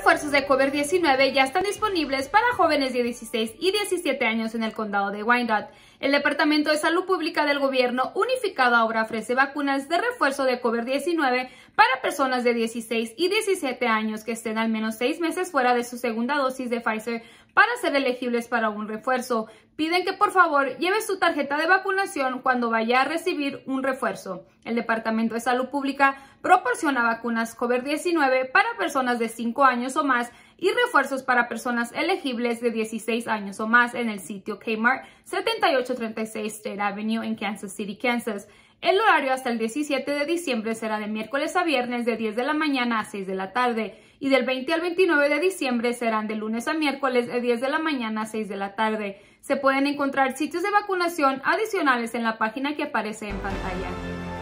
refuerzos de COVID-19 ya están disponibles para jóvenes de 16 y 17 años en el condado de Wyandotte. El Departamento de Salud Pública del Gobierno Unificado ahora ofrece vacunas de refuerzo de COVID-19 para personas de 16 y 17 años que estén al menos seis meses fuera de su segunda dosis de Pfizer para ser elegibles para un refuerzo. Piden que por favor lleve su tarjeta de vacunación cuando vaya a recibir un refuerzo. El Departamento de Salud Pública proporciona vacunas COVID-19 para personas de 5 años o más y refuerzos para personas elegibles de 16 años o más en el sitio Kmart 7836 State Avenue en Kansas City, Kansas. El horario hasta el 17 de diciembre será de miércoles a viernes de 10 de la mañana a 6 de la tarde y del 20 al 29 de diciembre serán de lunes a miércoles de 10 de la mañana a 6 de la tarde. Se pueden encontrar sitios de vacunación adicionales en la página que aparece en pantalla.